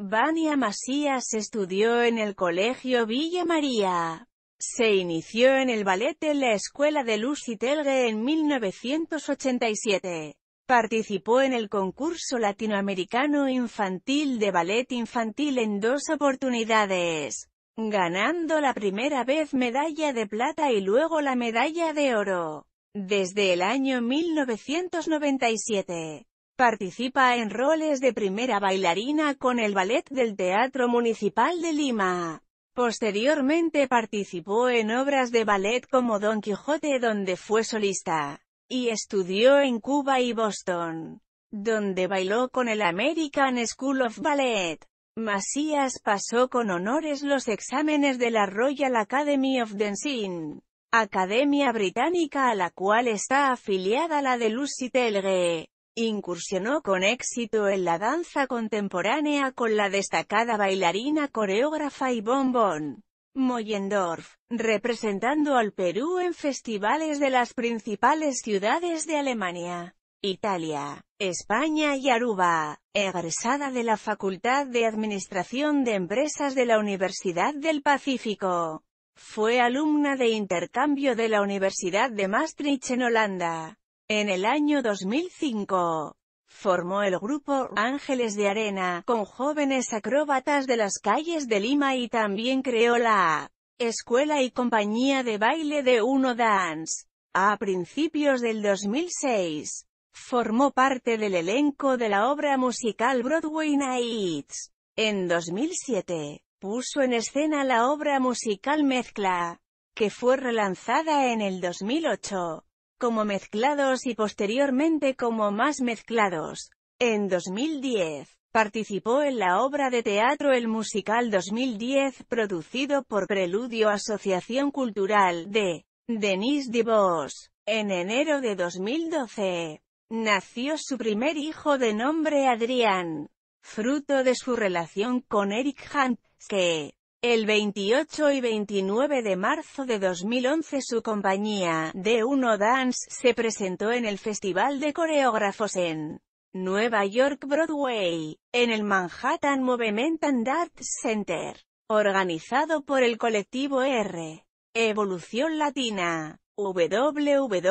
Vania Masías estudió en el Colegio Villa María. Se inició en el ballet en la Escuela de Lucy Telge en 1987. Participó en el concurso latinoamericano infantil de ballet infantil en dos oportunidades, ganando la primera vez medalla de plata y luego la medalla de oro. Desde el año 1997, Participa en roles de primera bailarina con el Ballet del Teatro Municipal de Lima. Posteriormente participó en obras de ballet como Don Quijote donde fue solista, y estudió en Cuba y Boston, donde bailó con el American School of Ballet. Macías pasó con honores los exámenes de la Royal Academy of Dancing, academia británica a la cual está afiliada la de Lucy Telge. Incursionó con éxito en la danza contemporánea con la destacada bailarina coreógrafa y Bon. Moyendorf, representando al Perú en festivales de las principales ciudades de Alemania, Italia, España y Aruba, egresada de la Facultad de Administración de Empresas de la Universidad del Pacífico. Fue alumna de intercambio de la Universidad de Maastricht en Holanda. En el año 2005, formó el grupo Ángeles de Arena, con jóvenes acróbatas de las calles de Lima y también creó la Escuela y Compañía de Baile de Uno Dance. A principios del 2006, formó parte del elenco de la obra musical Broadway Nights. En 2007, puso en escena la obra musical Mezcla, que fue relanzada en el 2008 como mezclados y posteriormente como más mezclados. En 2010, participó en la obra de teatro El Musical 2010, producido por Preludio Asociación Cultural de Denis DeVos. En enero de 2012, nació su primer hijo de nombre Adrián, fruto de su relación con Eric Hunt, que el 28 y 29 de marzo de 2011 su compañía, D1 Dance, se presentó en el Festival de Coreógrafos en Nueva York Broadway, en el Manhattan Movement and Arts Center, organizado por el colectivo R. Evolución Latina, www.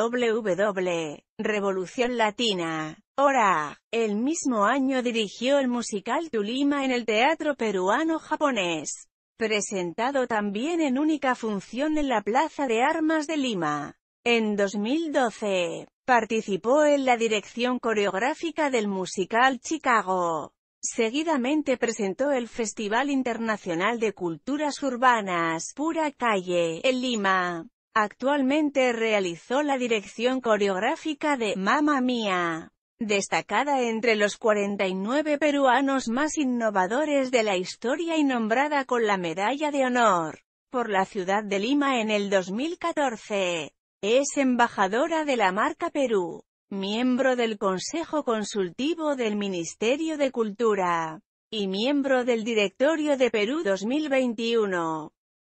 Revolución Latina. Ora, el mismo año dirigió el musical Tulima en el Teatro Peruano Japonés. Presentado también en única función en la Plaza de Armas de Lima. En 2012, participó en la dirección coreográfica del musical Chicago. Seguidamente presentó el Festival Internacional de Culturas Urbanas, Pura Calle, en Lima. Actualmente realizó la dirección coreográfica de Mamma Mía destacada entre los 49 peruanos más innovadores de la historia y nombrada con la Medalla de Honor por la ciudad de Lima en el 2014. Es embajadora de la marca Perú, miembro del Consejo Consultivo del Ministerio de Cultura y miembro del Directorio de Perú 2021.